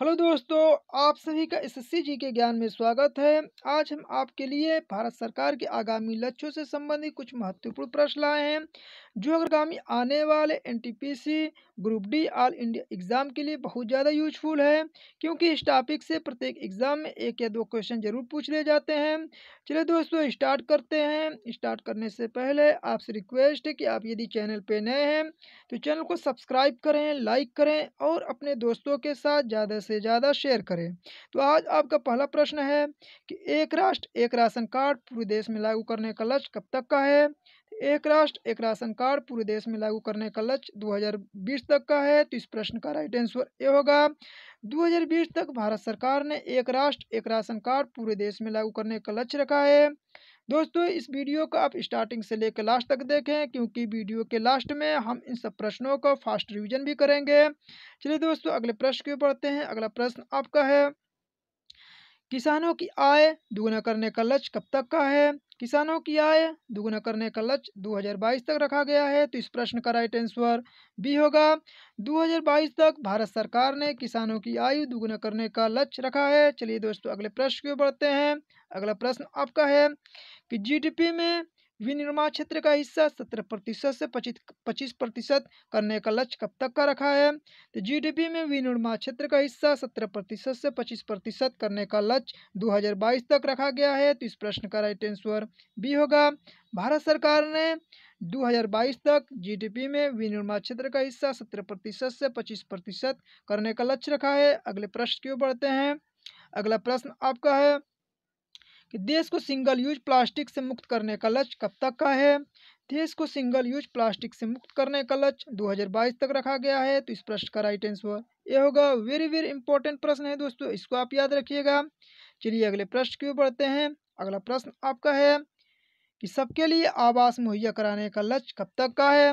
hello दोस्तों आप सभी का एसएससी जी के ज्ञान में स्वागत है आज हम आपके लिए भारत सरकार के आगामी लक्ष्यों से संबंधित कुछ महत्वपूर्ण प्रश्न लाए हैं जो आगामी आने वाले NTPC group D all India exam के लिए बहुत ज़्यादा यूजफुल है क्योंकि इस टॉपिक से प्रत्येक एग्ज़ाम में एक या दो क्वेश्चन जरूर पूछ लिए जाते हैं चलिए दोस्तों स्टार्ट करते हैं स्टार्ट करने से पहले आपसे रिक्वेस्ट है कि आप यदि चैनल पर नए हैं तो चैनल को सब्सक्राइब करें लाइक करें और अपने दोस्तों के साथ ज़्यादा से ज़्यादा शेयर करें तो आज आपका पहला प्रश्न है कि एक राष्ट्र एक राशन कार्ड पूरे देश में लागू करने का लक्ष्य कब तक का है एक राष्ट्र एक राशन कार्ड पूरे देश में लागू करने का लक्ष्य 2020 तक का है तो इस प्रश्न का राइट आंसर ये होगा 2020 तक भारत सरकार ने एक राष्ट्र एक राशन कार्ड पूरे देश में लागू करने का लक्ष्य रखा है दोस्तों इस वीडियो को आप स्टार्टिंग से लेकर लास्ट तक देखें क्योंकि वीडियो के लास्ट में हम इन सब प्रश्नों का फास्ट रिविजन भी करेंगे चलिए दोस्तों अगले प्रश्न की बढ़ते हैं अगला प्रश्न आपका है किसानों की आय दोगुना करने का लक्ष्य कब तक का है किसानों की आय दोगुना करने का लक्ष्य 2022 तक रखा गया है तो इस प्रश्न का राइट आंसर बी होगा 2022 तक भारत सरकार ने किसानों की आयु दोगुना करने का लक्ष्य रखा है चलिए दोस्तों अगले प्रश्न की ओर बढ़ते हैं अगला प्रश्न आपका है कि जीडीपी में विनिर्माण क्षेत्र का हिस्सा सत्रह प्रतिशत से पच्चीस प्रतिशत करने का लक्ष्य कब तक का रखा है तो जीडीपी में विनिर्माण क्षेत्र का हिस्सा सत्रह प्रतिशत से पच्चीस प्रतिशत करने का लक्ष्य 2022 तक रखा गया है तो इस प्रश्न का राइट आंसर बी होगा भारत सरकार ने 2022 तक जीडीपी में विनिर्माण क्षेत्र का हिस्सा सत्रह प्रतिशत से पच्चीस प्रतिशत करने का लक्ष्य रखा है अगले प्रश्न क्यों बढ़ते हैं अगला प्रश्न आपका है कि देश को सिंगल यूज प्लास्टिक से मुक्त करने का लक्ष्य कब तक का है देश को सिंगल यूज प्लास्टिक से मुक्त करने का लक्ष्य 2022 तक रखा गया है तो इस प्रश्न का राइट आंसर ये होगा वेरी वेरी इंपॉर्टेंट प्रश्न है दोस्तों इसको आप याद रखिएगा चलिए अगले प्रश्न क्यों पढ़ते बढ़ते हैं अगला प्रश्न आपका है कि सबके लिए आवास मुहैया कराने का लक्ष्य कब तक का है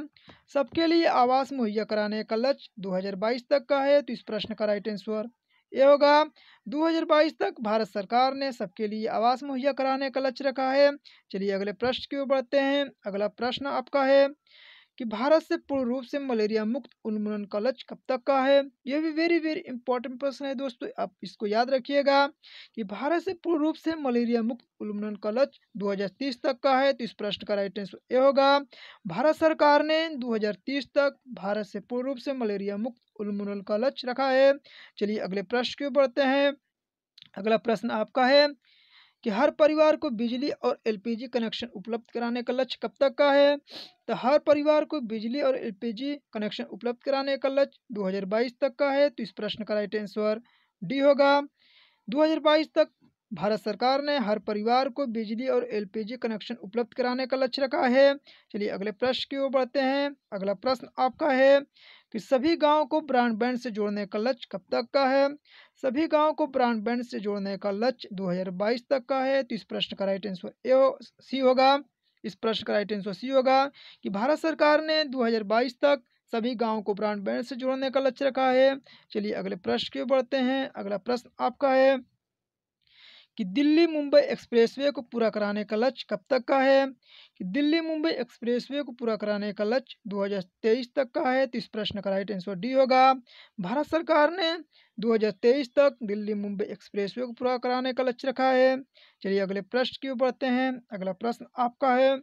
सबके लिए आवास मुहैया कराने का लक्ष्य 2022 तक का है तो इस प्रश्न का राइट आंसर ये होगा 2022 तक भारत सरकार ने सबके लिए आवास मुहैया कराने का लक्ष्य रखा है चलिए अगले प्रश्न की ओर बढ़ते हैं अगला प्रश्न आपका है कि भारत से पूर्ण रूप से मलेरिया मुक्त उन्मूलन का लक्ष्य कब तक का है यह भी वेरी वेरी इंपॉर्टेंट प्रश्न है दोस्तों आप इसको याद रखिएगा कि भारत से पूर्ण रूप से मलेरिया मुक्त उन्मूलन का लक्ष्य 2030 तक का है तो इस प्रश्न का राइट आंसर ये होगा भारत सरकार ने दो तक भारत से पूर्ण रूप से मलेरिया मुक्त उन्मूलन का लक्ष्य रखा है चलिए अगले प्रश्न क्यों बढ़ते हैं अगला प्रश्न आपका है कि हर परिवार को बिजली और एलपीजी कनेक्शन उपलब्ध कराने का लक्ष्य कब तक का है तो हर परिवार को बिजली और एलपीजी कनेक्शन उपलब्ध कराने का लक्ष्य 2022 तक का है तो इस प्रश्न का राइट आंसर डी होगा 2022 तक भारत सरकार ने हर परिवार को बिजली और एलपीजी कनेक्शन उपलब्ध कराने का लक्ष्य रखा है चलिए अगले प्रश्न की ओर बढ़ते हैं अगला प्रश्न आपका है कि सभी गाँव को ब्रॉडबैंड से जोड़ने का लक्ष्य कब तक का है सभी गाँव को ब्रांडबैंड से जोड़ने का लक्ष्य 2022 तक का है तो इस प्रश्न का राइट आंसर ए सी होगा इस प्रश्न का राइट आंसर सी होगा कि भारत सरकार ने 2022 तक सभी गाँव को ब्रांडबैंड से जोड़ने का लक्ष्य रखा है चलिए अगले प्रश्न की बढ़ते हैं अगला प्रश्न आपका है कि दिल्ली मुंबई एक्सप्रेसवे को पूरा कराने का लक्ष्य कब तक का है कि दिल्ली मुंबई एक्सप्रेसवे को पूरा कराने का लक्ष्य 2023 तक का है तो इस प्रश्न का राइट आंसर डी होगा भारत सरकार ने 2023 तक दिल्ली मुंबई एक्सप्रेसवे को पूरा कराने का लक्ष्य रखा है चलिए अगले प्रश्न की ओर बढ़ते हैं अगला प्रश्न आपका है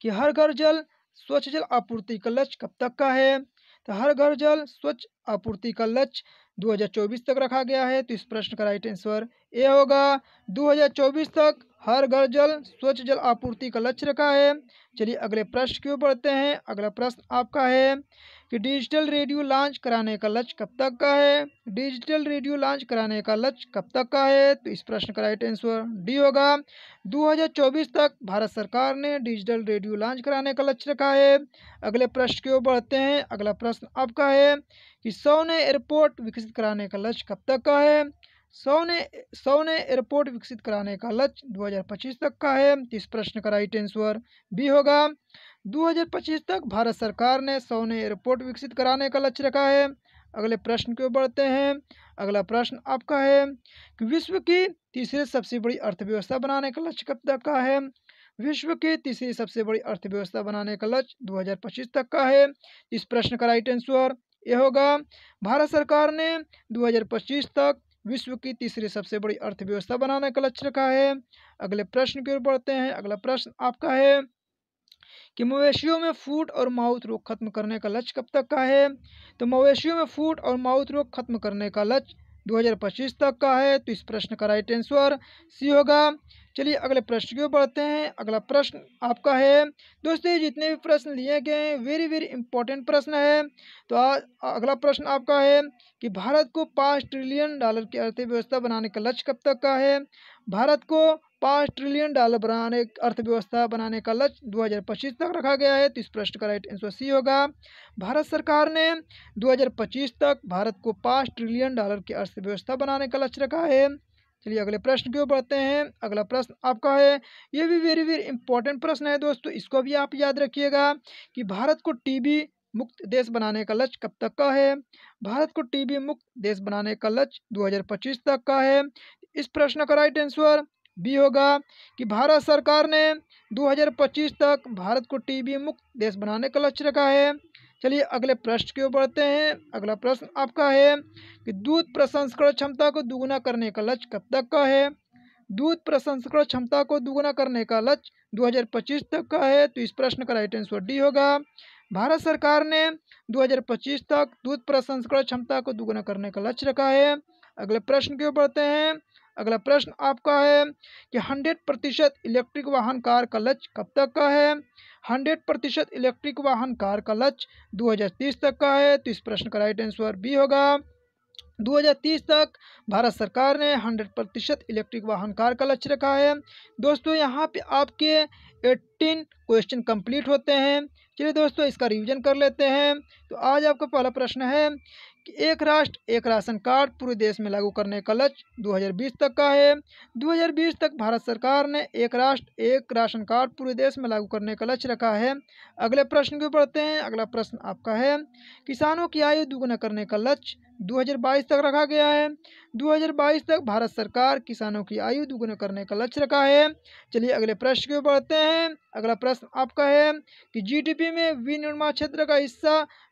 कि हर घर जल स्वच्छ जल आपूर्ति का लक्ष्य कब तक का है तो हर घर जल स्वच्छ आपूर्ति का लक्ष्य 2024 तक रखा गया है तो इस प्रश्न का राइट आंसर ये होगा 2024 तक हर घर जल स्वच्छ जल आपूर्ति का लक्ष्य रखा है चलिए अगले प्रश्न क्यों पढ़ते हैं अगला प्रश्न आपका है कि डिजिटल रेडियो लॉन्च कराने का लक्ष्य कब तक का है डिजिटल रेडियो लॉन्च कराने का लक्ष्य कब तक का है तो इस प्रश्न का राइट आंसर डी होगा 2024 तक भारत सरकार ने डिजिटल रेडियो लॉन्च कराने का लक्ष्य रखा है अगले प्रश्न क्यों पढ़ते हैं अगला प्रश्न आपका है कि सौ ने एयरपोर्ट विकसित कराने का लक्ष्य कब तक का है सौ ने सौ ने एयरपोर्ट विकसित कराने का लक्ष्य 2025 तक का है इस प्रश्न का राइट आंसर बी होगा 2025 तक भारत सरकार ने सौ ने एयरपोर्ट विकसित कराने का लक्ष्य रखा है अगले प्रश्न क्यों बढ़ते हैं अगला प्रश्न आपका है कि विश्व की तीसरी सबसे बड़ी अर्थव्यवस्था बनाने का लक्ष्य कब तक का है विश्व की तीसरी सबसे बड़ी अर्थव्यवस्था बनाने का लक्ष्य 2025 तक का है इस प्रश्न का राइट आंसर ये होगा भारत सरकार ने 2025 तक विश्व की तीसरी सबसे बड़ी अर्थव्यवस्था बनाने का लक्ष्य रखा है अगले प्रश्न की ओर बढ़ते हैं अगला प्रश्न आपका है कि मवेशियों में फूट और माउथ रोग खत्म करने का लक्ष्य कब तक का है तो मवेशियों में फूट और माउथ रोग खत्म करने का लक्ष्य 2025 तक का है तो इस प्रश्न का राइट आंसर सी होगा चलिए अगले प्रश्न की ओर बढ़ते हैं अगला प्रश्न आपका है दोस्तों जितने भी प्रश्न लिए गए हैं वेरी वेरी इंपॉर्टेंट प्रश्न है तो आज अगला प्रश्न आपका है कि भारत को पाँच ट्रिलियन डॉलर की अर्थव्यवस्था बनाने का लक्ष्य कब तक का है भारत को पाँच ट्रिलियन डॉलर बनाने अर्थव्यवस्था बनाने का लक्ष्य 2025 तक रखा गया है तो इस प्रश्न का राइट आंसर सी होगा भारत सरकार ने 2025 तक भारत को पाँच ट्रिलियन डॉलर की अर्थव्यवस्था बनाने का लक्ष्य रखा है चलिए अगले प्रश्न क्यों पढ़ते हैं अगला प्रश्न आपका है ये भी वेरी वेरी इंपॉर्टेंट प्रश्न है दोस्तों इसको भी आप याद रखिएगा कि भारत को टीबी मुक्त देश बनाने का लक्ष्य कब तक का है भारत को टीबी मुक्त देश बनाने का लक्ष्य 2025 तक का है इस प्रश्न का राइट आंसर भी होगा कि भारत सरकार ने 2025 तक भारत को टीबी मुक्त देश बनाने का लक्ष्य रखा है चलिए अगले प्रश्न की ओर बढ़ते हैं अगला प्रश्न आपका है कि दूध प्रसंस्करण क्षमता को दुगुना करने का लक्ष्य कब तक का है दूध प्रसंस्करण क्षमता को दुगुना करने का लक्ष्य 2025 तक का है तो इस प्रश्न का राइट आंसर डी होगा भारत सरकार ने 2025 तक दूध प्रसंस्करण क्षमता को दुगुना करने का लक्ष्य रखा है अगले प्रश्न की ओर बढ़ते हैं अगला प्रश्न आपका है कि हंड्रेड प्रतिशत इलेक्ट्रिक वाहन कार का लक्ष्य कब तक का है हंड्रेड प्रतिशत इलेक्ट्रिक वाहन कार का लक्ष्य 2030 तक का है तो इस प्रश्न का राइट आंसर बी होगा 2030 तक भारत सरकार ने 100 प्रतिशत इलेक्ट्रिक वाहन कार का लक्ष्य रखा है दोस्तों यहाँ पे आपके फिफ्टीन क्वेश्चन कंप्लीट होते हैं चलिए दोस्तों इसका रिवीजन कर लेते हैं तो आज आपका पहला प्रश्न है कि एक राष्ट्र एक राशन कार्ड पूरे देश में लागू करने का लक्ष्य 2020 तक का है 2020 तक भारत सरकार ने एक राष्ट्र एक राशन कार्ड पूरे देश में लागू करने का लक्ष्य रखा है अगले प्रश्न क्यों पढ़ते हैं अगला प्रश्न आपका है किसानों की आयु दोगुना करने का लक्ष्य 2022 तक रखा गया है 2022 तक भारत सरकार किसानों की आयु दोगुना करने का लक्ष्य रखा है चलिए अगले प्रश्न क्यों पढ़ते हैं अगला प्रश्न आपका है कि जीडीपी में विनिर्माण क्षेत्र का हिस्सा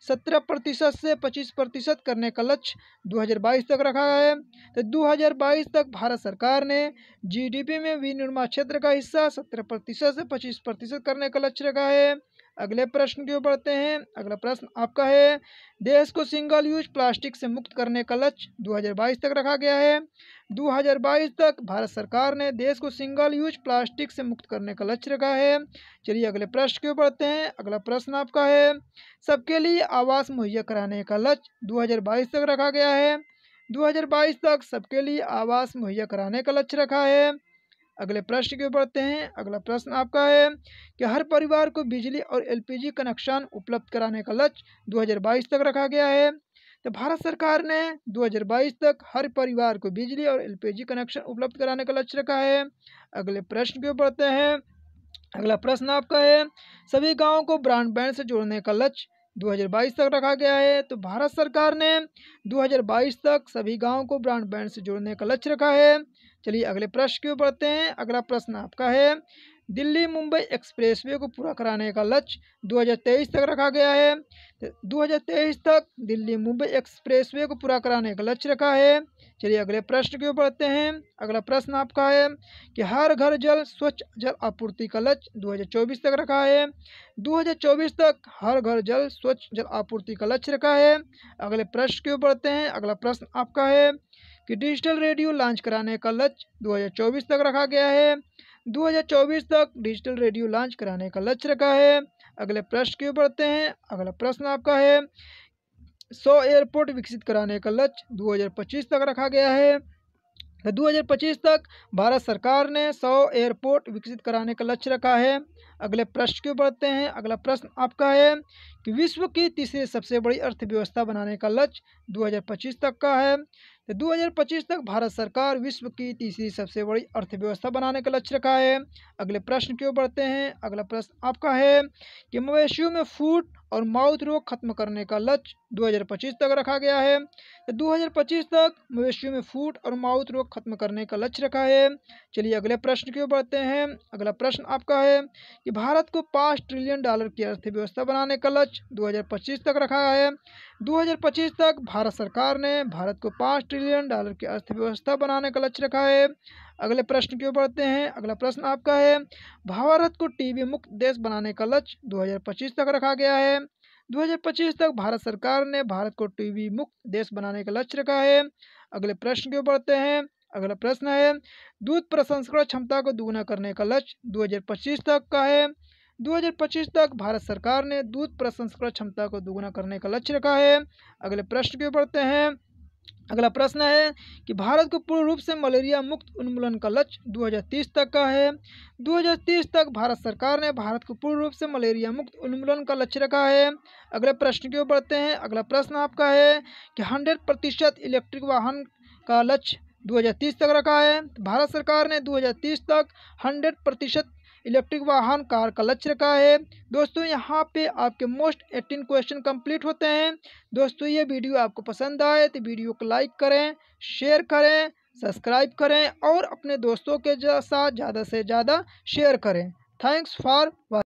17 प्रतिशत से 25 प्रतिशत करने का लक्ष्य 2022 तक रखा है तो 2022 तक भारत सरकार ने जीडीपी में विनिर्माण क्षेत्र का हिस्सा 17 प्रतिशत से 25 प्रतिशत करने का लक्ष्य रखा है अगले प्रश्न की ओर बढ़ते हैं अगला प्रश्न आपका है देश को सिंगल यूज प्लास्टिक से मुक्त करने का लक्ष्य 2022 तक रखा गया है 2022 तक भारत सरकार ने देश को सिंगल यूज प्लास्टिक से मुक्त करने का लक्ष्य रखा है चलिए अगले प्रश्न की ओर बढ़ते हैं अगला प्रश्न आपका है सबके लिए आवास मुहैया कराने का लक्ष्य दो तक रखा गया है 2022 तक सबके लिए आवास मुहैया कराने का लक्ष्य रखा है अगले प्रश्न की ओर बढ़ते हैं अगला प्रश्न आपका है कि हर परिवार को बिजली और एलपीजी कनेक्शन उपलब्ध कराने का लक्ष्य 2022 तक रखा गया है तो भारत सरकार ने 2022 तक हर परिवार को बिजली और एलपीजी कनेक्शन उपलब्ध कराने का लक्ष्य रखा है अगले प्रश्न की ओर बढ़ते हैं अगला प्रश्न आपका है सभी गाँव को ब्रॉडबैंड से जोड़ने का लक्ष्य 2022 तक रखा गया है तो भारत सरकार ने 2022 तक सभी गाँव को ब्रॉडबैंड से जोड़ने का लक्ष्य रखा है चलिए अगले प्रश्न की ओर बढ़ते हैं अगला प्रश्न आपका है दिल्ली मुंबई एक्सप्रेसवे को पूरा कराने का लक्ष्य 2023 तक रखा गया है 2023 तो तक दिल्ली मुंबई एक्सप्रेसवे को पूरा कराने का लक्ष्य रखा है चलिए अगले प्रश्न की ओर बढ़ते हैं अगला प्रश्न आपका है कि हर घर जल स्वच्छ जल आपूर्ति का लक्ष्य 2024 तक रखा है 2024 तक हर घर जल स्वच्छ जल आपूर्ति का लक्ष्य रखा है अगले प्रश्न की ओर बढ़ते हैं अगला प्रश्न आपका है कि डिजिटल रेडियो लॉन्च कराने का लक्ष्य 2024 तक रखा गया है 2024 तक डिजिटल रेडियो लॉन्च कराने का लक्ष्य रखा है अगले प्रश्न क्यों बढ़ते हैं अगला प्रश्न आपका है सौ एयरपोर्ट विकसित कराने का लक्ष्य 2025 तक रखा गया है 2025 तो तक भारत सरकार ने 100 एयरपोर्ट विकसित कराने का लक्ष्य रखा है अगले प्रश्न क्यों बढ़ते हैं अगला प्रश्न आपका है कि विश्व की तीसरी सबसे बड़ी अर्थव्यवस्था बनाने का लक्ष्य 2025 तक का है 2025 तो तक भारत सरकार विश्व की तीसरी सबसे बड़ी अर्थव्यवस्था बनाने का लक्ष्य रखा है अगले प्रश्न क्यों बढ़ते हैं अगला प्रश्न आपका है कि मवेशियों में फूड और माउथ रोग खत्म करने का लक्ष्य 2025 तक रखा गया है 2025 तो तक मवेशियों में फूट और माउथ रोग खत्म करने का लक्ष्य रखा है चलिए अगले प्रश्न की ओर बढ़ते हैं अगला प्रश्न आपका है कि भारत को पाँच ट्रिलियन डॉलर की अर्थव्यवस्था बनाने का लक्ष्य 2025 तक रखा है 2025 तक भारत सरकार ने भारत को पाँच ट्रिलियन डॉलर की अर्थव्यवस्था बनाने का लक्ष्य रखा है अगले प्रश्न की ओर बढ़ते हैं अगला प्रश्न आपका है भारत को टीबी मुक्त देश बनाने का लक्ष्य 2025 तक रखा गया है 2025 तक भारत सरकार ने भारत को टीबी मुक्त देश बनाने का लक्ष्य रखा है अगले प्रश्न की ओर बढ़ते हैं अगला प्रश्न है दूध प्रसंस्करण क्षमता को दोगुना करने का लक्ष्य दो तक का है 2025 तक भारत सरकार ने दूध प्रसंस्करण क्षमता को दोगुना करने का लक्ष्य रखा है अगले प्रश्न की ओर बढ़ते हैं अगला प्रश्न है कि भारत को पूर्ण रूप से मलेरिया मुक्त उन्मूलन का लक्ष्य 2030 तक का है 2030 तक भारत सरकार ने भारत को पूर्ण रूप से मलेरिया मुक्त उन्मूलन का लक्ष्य रखा है अगले प्रश्न की ओर बढ़ते हैं अगला प्रश्न आपका है कि 100 प्रतिशत इलेक्ट्रिक वाहन का लक्ष्य 2030 तक रखा है भारत सरकार ने 2030 तक 100 प्रतिशत इलेक्ट्रिक वाहन कार का लक्ष्य रखा है दोस्तों यहाँ पे आपके मोस्ट एटीन क्वेश्चन कंप्लीट होते हैं दोस्तों ये वीडियो आपको पसंद आए तो वीडियो को लाइक करें शेयर करें सब्सक्राइब करें और अपने दोस्तों के साथ ज़्यादा से ज़्यादा शेयर करें थैंक्स फॉर